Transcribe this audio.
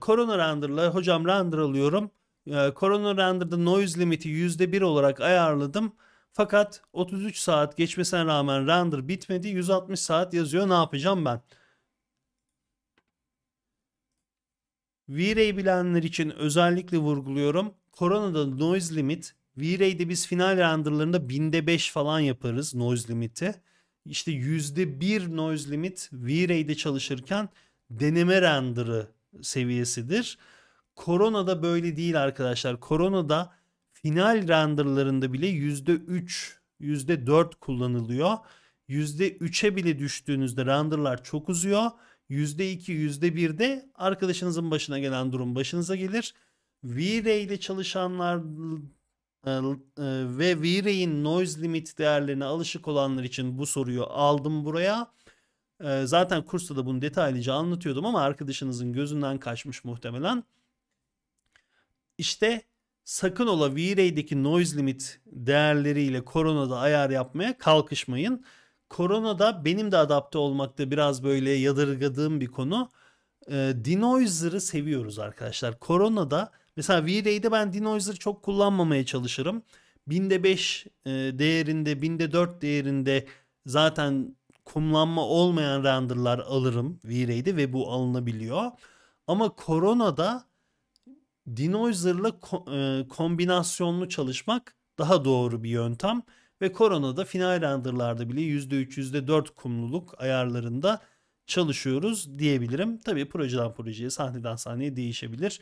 Corona Render'la hocam render alıyorum. Ee, Corona Render'da noise limiti %1 olarak ayarladım. Fakat 33 saat geçmesine rağmen render bitmedi. 160 saat yazıyor. Ne yapacağım ben? V-Ray bilenler için özellikle vurguluyorum. Corona'da noise limit. V-Ray'de biz final renderlarında binde 5 falan yaparız noise limiti. İşte %1 noise limit V-Ray'de çalışırken deneme render'ı seviyesidir. Korona'da böyle değil arkadaşlar. Korona'da final renderlarında bile %3, %4 kullanılıyor. %3'e bile düştüğünüzde renderlar çok uzuyor. %2, %1'de arkadaşınızın başına gelen durum başınıza gelir. V-Ray ile çalışanlar e, e, ve V-Ray'in noise limit değerlerine alışık olanlar için bu soruyu aldım buraya. Ee, zaten kursta da bunu detaylıca anlatıyordum ama arkadaşınızın gözünden kaçmış muhtemelen. İşte sakın ola V-Ray'deki noise limit değerleriyle koronada ayar yapmaya kalkışmayın. Koronada benim de adapte olmakta biraz böyle yadırgadığım bir konu. E, denoiser'ı seviyoruz arkadaşlar. Koronada mesela V-Ray'de ben denoiser çok kullanmamaya çalışırım. Binde 5 e, değerinde, binde 4 değerinde zaten kumlanma olmayan renderlar alırım V-Ray'de ve bu alınabiliyor. Ama Corona'da Denoiser'la ko- e, kombinasyonlu çalışmak daha doğru bir yöntem ve Corona'da final renderlarda bile %3 %4 kumluluk ayarlarında çalışıyoruz diyebilirim. Tabii projeden projeye, sahneden sahneye değişebilir.